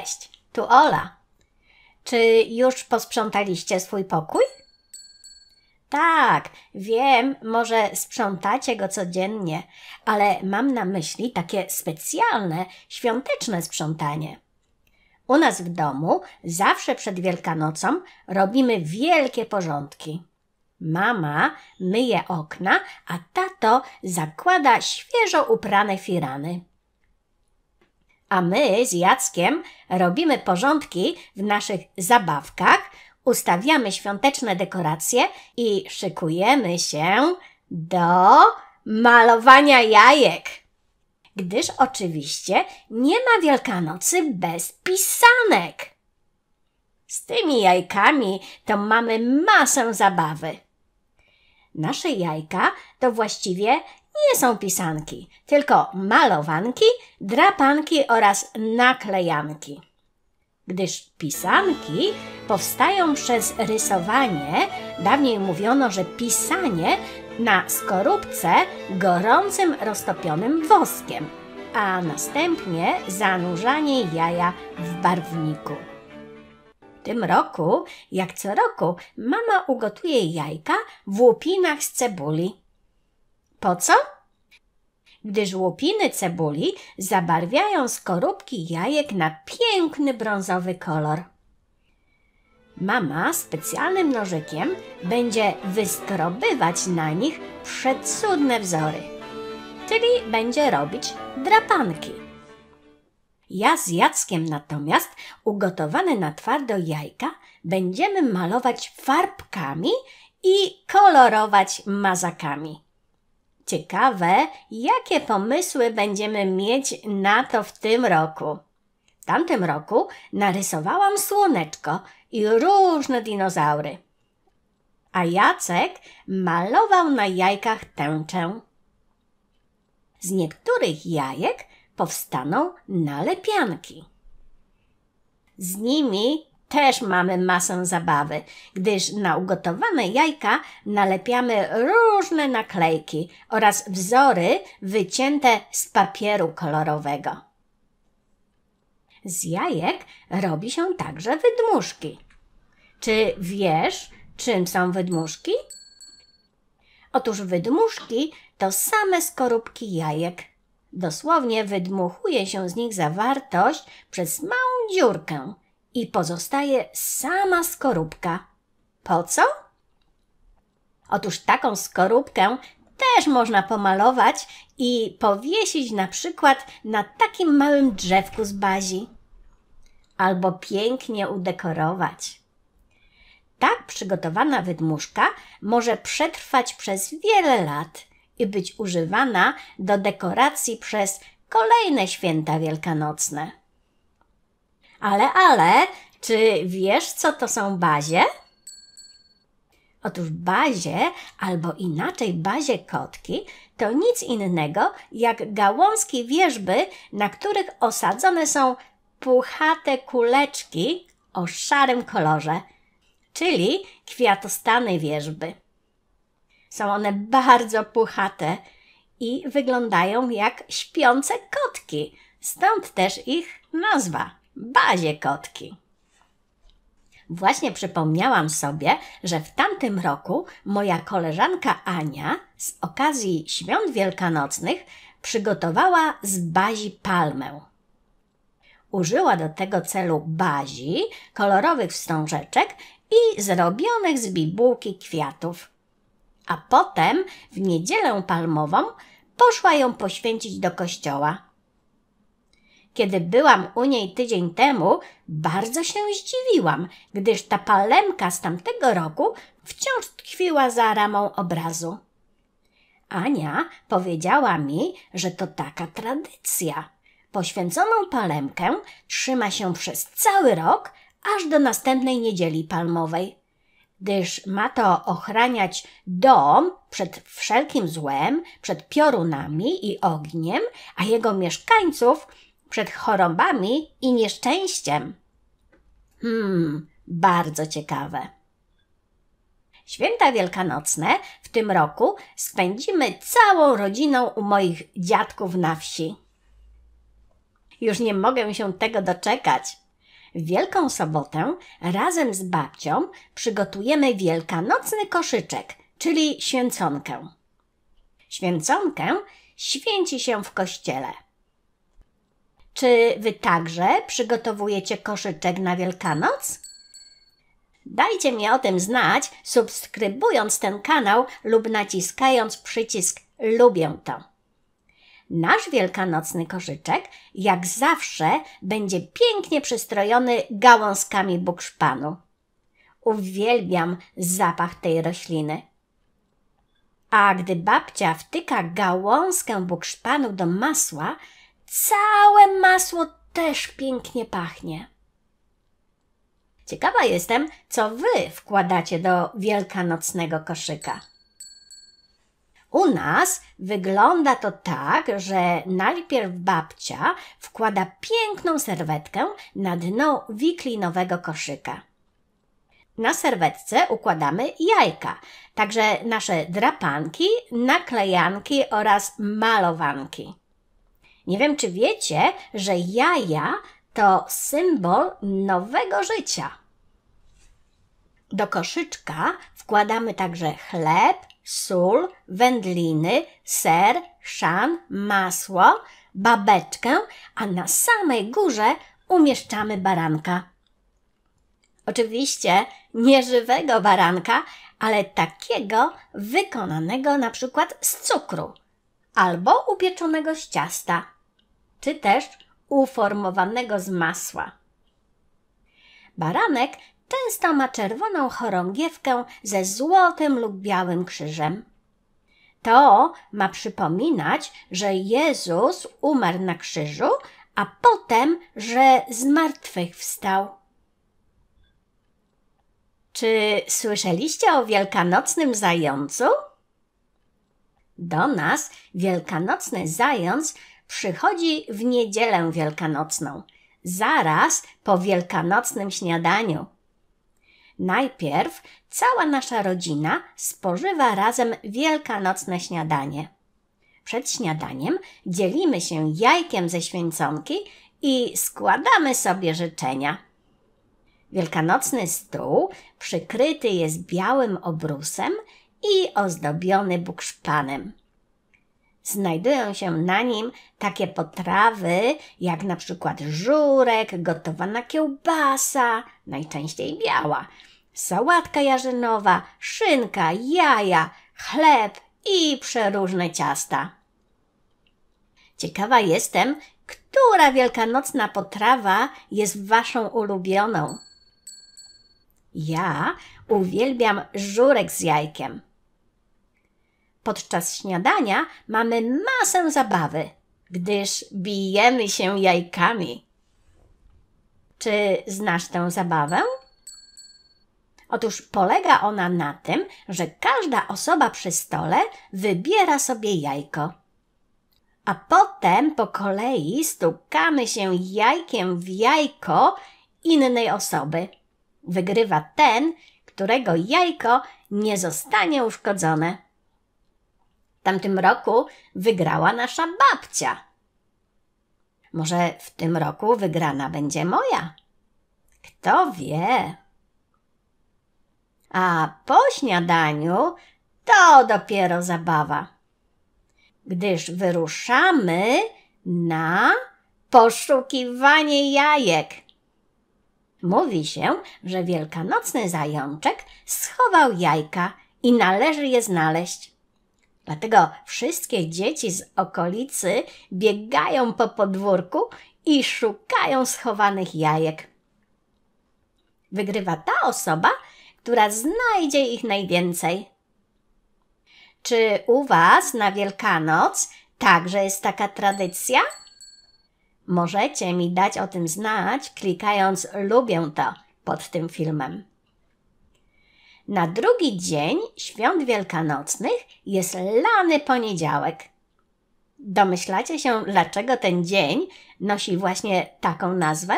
Cześć, tu Ola. Czy już posprzątaliście swój pokój? Tak, wiem, może sprzątacie go codziennie, ale mam na myśli takie specjalne, świąteczne sprzątanie. U nas w domu zawsze przed Wielkanocą robimy wielkie porządki. Mama myje okna, a tato zakłada świeżo uprane firany a my z Jackiem robimy porządki w naszych zabawkach, ustawiamy świąteczne dekoracje i szykujemy się do malowania jajek. Gdyż oczywiście nie ma Wielkanocy bez pisanek. Z tymi jajkami to mamy masę zabawy. Nasze jajka to właściwie nie są pisanki, tylko malowanki, drapanki oraz naklejanki. Gdyż pisanki powstają przez rysowanie, dawniej mówiono, że pisanie na skorupce gorącym roztopionym woskiem, a następnie zanurzanie jaja w barwniku. W tym roku, jak co roku, mama ugotuje jajka w łupinach z cebuli. Po co? Gdyż łupiny cebuli zabarwiają skorupki jajek na piękny brązowy kolor. Mama specjalnym nożykiem będzie wyskrobywać na nich przecudne wzory, czyli będzie robić drapanki. Ja z Jackiem natomiast ugotowane na twardo jajka będziemy malować farbkami i kolorować mazakami. Ciekawe, jakie pomysły będziemy mieć na to w tym roku. W tamtym roku narysowałam słoneczko i różne dinozaury. A Jacek malował na jajkach tęczę. Z niektórych jajek powstaną nalepianki. Z nimi też mamy masę zabawy, gdyż na ugotowane jajka nalepiamy różne naklejki oraz wzory wycięte z papieru kolorowego. Z jajek robi się także wydmuszki. Czy wiesz, czym są wydmuszki? Otóż wydmuszki to same skorupki jajek. Dosłownie wydmuchuje się z nich zawartość przez małą dziurkę, i pozostaje sama skorupka. Po co? Otóż taką skorupkę też można pomalować i powiesić na przykład na takim małym drzewku z bazi. Albo pięknie udekorować. Tak przygotowana wydmuszka może przetrwać przez wiele lat i być używana do dekoracji przez kolejne święta wielkanocne. Ale, ale, czy wiesz, co to są bazie? Otóż bazie, albo inaczej bazie kotki, to nic innego jak gałązki wierzby, na których osadzone są puchate kuleczki o szarym kolorze, czyli kwiatostany wierzby. Są one bardzo puchate i wyglądają jak śpiące kotki, stąd też ich nazwa bazie kotki. Właśnie przypomniałam sobie, że w tamtym roku moja koleżanka Ania z okazji świąt wielkanocnych przygotowała z bazi palmę. Użyła do tego celu bazi, kolorowych wstążeczek i zrobionych z bibułki kwiatów. A potem w niedzielę palmową poszła ją poświęcić do kościoła. Kiedy byłam u niej tydzień temu, bardzo się zdziwiłam, gdyż ta palemka z tamtego roku wciąż tkwiła za ramą obrazu. Ania powiedziała mi, że to taka tradycja. Poświęconą palemkę trzyma się przez cały rok, aż do następnej niedzieli palmowej, gdyż ma to ochraniać dom przed wszelkim złem, przed piorunami i ogniem, a jego mieszkańców przed chorobami i nieszczęściem. Hmm, bardzo ciekawe. Święta Wielkanocne w tym roku spędzimy całą rodziną u moich dziadków na wsi. Już nie mogę się tego doczekać. W Wielką Sobotę razem z babcią przygotujemy wielkanocny koszyczek, czyli święconkę. Święconkę święci się w kościele. Czy Wy także przygotowujecie koszyczek na Wielkanoc? Dajcie mi o tym znać, subskrybując ten kanał lub naciskając przycisk Lubię to. Nasz wielkanocny koszyczek, jak zawsze, będzie pięknie przystrojony gałązkami bukszpanu. Uwielbiam zapach tej rośliny. A gdy babcia wtyka gałązkę bukszpanu do masła, Całe masło też pięknie pachnie. Ciekawa jestem, co wy wkładacie do wielkanocnego koszyka. U nas wygląda to tak, że najpierw babcia wkłada piękną serwetkę na dno wiklinowego koszyka. Na serwetce układamy jajka, także nasze drapanki, naklejanki oraz malowanki. Nie wiem, czy wiecie, że jaja to symbol nowego życia. Do koszyczka wkładamy także chleb, sól, wędliny, ser, szan, masło, babeczkę, a na samej górze umieszczamy baranka. Oczywiście nieżywego baranka, ale takiego wykonanego na przykład z cukru albo upieczonego z ciasta czy też uformowanego z masła. Baranek często ma czerwoną chorągiewkę ze złotym lub białym krzyżem. To ma przypominać, że Jezus umarł na krzyżu, a potem, że z martwych wstał. Czy słyszeliście o wielkanocnym zającu? Do nas wielkanocny zając przychodzi w niedzielę wielkanocną, zaraz po wielkanocnym śniadaniu. Najpierw cała nasza rodzina spożywa razem wielkanocne śniadanie. Przed śniadaniem dzielimy się jajkiem ze święconki i składamy sobie życzenia. Wielkanocny stół przykryty jest białym obrusem i ozdobiony bukszpanem. Znajdują się na nim takie potrawy jak na przykład żurek, gotowana kiełbasa, najczęściej biała, sałatka jarzynowa, szynka, jaja, chleb i przeróżne ciasta. Ciekawa jestem, która wielkanocna potrawa jest waszą ulubioną. Ja uwielbiam żurek z jajkiem. Podczas śniadania mamy masę zabawy, gdyż bijemy się jajkami. Czy znasz tę zabawę? Otóż polega ona na tym, że każda osoba przy stole wybiera sobie jajko. A potem po kolei stukamy się jajkiem w jajko innej osoby. Wygrywa ten, którego jajko nie zostanie uszkodzone tamtym roku wygrała nasza babcia. Może w tym roku wygrana będzie moja? Kto wie? A po śniadaniu to dopiero zabawa, gdyż wyruszamy na poszukiwanie jajek. Mówi się, że wielkanocny zajączek schował jajka i należy je znaleźć. Dlatego wszystkie dzieci z okolicy biegają po podwórku i szukają schowanych jajek. Wygrywa ta osoba, która znajdzie ich najwięcej. Czy u Was na Wielkanoc także jest taka tradycja? Możecie mi dać o tym znać, klikając Lubię to pod tym filmem. Na drugi dzień świąt wielkanocnych jest lany poniedziałek. Domyślacie się, dlaczego ten dzień nosi właśnie taką nazwę?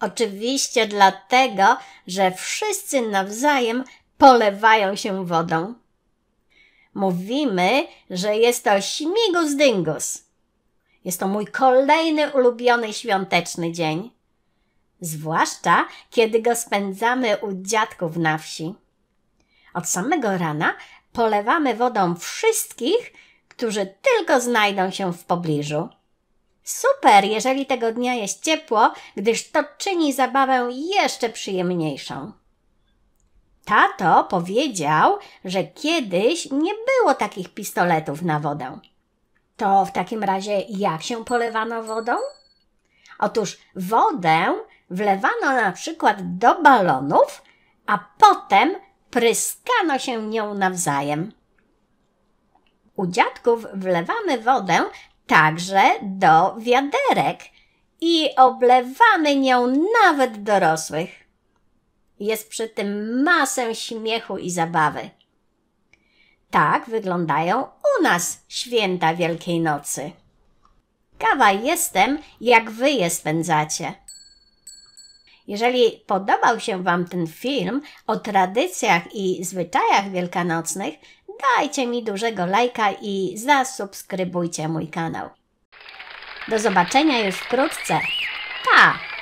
Oczywiście dlatego, że wszyscy nawzajem polewają się wodą. Mówimy, że jest to śmigus dyngus. Jest to mój kolejny ulubiony świąteczny dzień zwłaszcza kiedy go spędzamy u dziadków na wsi. Od samego rana polewamy wodą wszystkich, którzy tylko znajdą się w pobliżu. Super, jeżeli tego dnia jest ciepło, gdyż to czyni zabawę jeszcze przyjemniejszą. Tato powiedział, że kiedyś nie było takich pistoletów na wodę. To w takim razie jak się polewano wodą? Otóż wodę wlewano na przykład do balonów, a potem pryskano się nią nawzajem. U dziadków wlewamy wodę także do wiaderek i oblewamy nią nawet dorosłych. Jest przy tym masę śmiechu i zabawy. Tak wyglądają u nas święta Wielkiej Nocy. Kawa jestem, jak wy je spędzacie. Jeżeli podobał się Wam ten film o tradycjach i zwyczajach wielkanocnych, dajcie mi dużego lajka i zasubskrybujcie mój kanał. Do zobaczenia już wkrótce. Pa!